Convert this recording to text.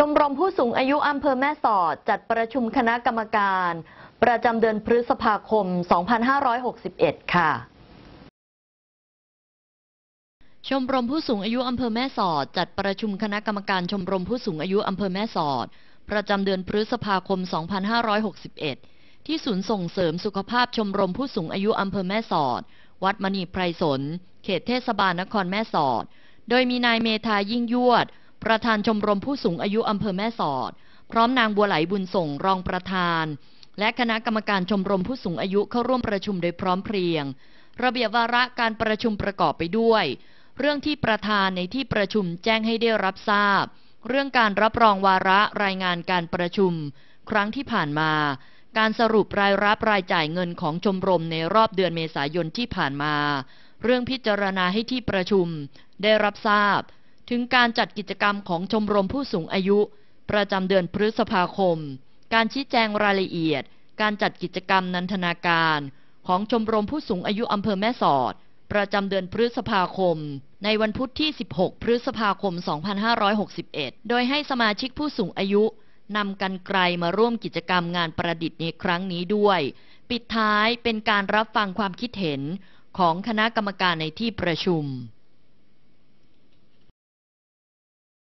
ชมรมผู้สูงอายุอำเภอแม่สอด จัดประชุมคณะกรรมการประจำเดือนพฤษภาคม 2561 ค่ะ ชมรมผู้สูงอายุอำเภอแม่สอด จัดประชุมคณะกรรมการชมรมผู้สูงอายุอำเภอแม่สอดประจำเดือนพฤษภาคม 2561 ที่ศูนย์ส่งเสริมสุขภาพชมรมผู้สูงอายุอำเภอแม่สอด วัดมณีไพรสน เขตเทศบาลนครแม่สอด โดยมีนายเมธา ยิ่งยวดประธานชมรมผู้สูงอายุอำเภอแม่สอด พร้อมนางบัวไหลบุญส่งรองประธาน และคณะกรรมการชมรมผู้สูงอายุเข้าร่วมประชุมโดยพร้อมเพรียง ระเบียบวาระการประชุมประกอบไปด้วย เรื่องที่ประธานในที่ประชุมแจ้งให้ได้รับทราบ เรื่องการรับรองวาระรายงานการประชุม ครั้งที่ผ่านมา การสรุปรายรับรายจ่ายเงินของชมรมในรอบเดือนเมษายนที่ผ่านมา เรื่องพิจารณาให้ที่ประชุมได้รับทราบถึงการจัดกิจกรรมของชมรมผู้สูงอายุ ประจำเดือนพฤษภาคม การชี้แจงรายละเอียด การจัดกิจกรรมนันทนาการ ของชมรมผู้สูงอายุอำเภอแม่สอด ประจำเดือนพฤษภาคม ในวันพุธที่ 16 พฤษภาคม 2561 โดยให้สมาชิกผู้สูงอายุนำกันไกลมาร่วมกิจกรรมงานประดิษฐ์ในครั้งนี้ด้วย ปิดท้ายเป็นการรับฟังความคิดเห็นของคณะกรรมการในที่ประชุม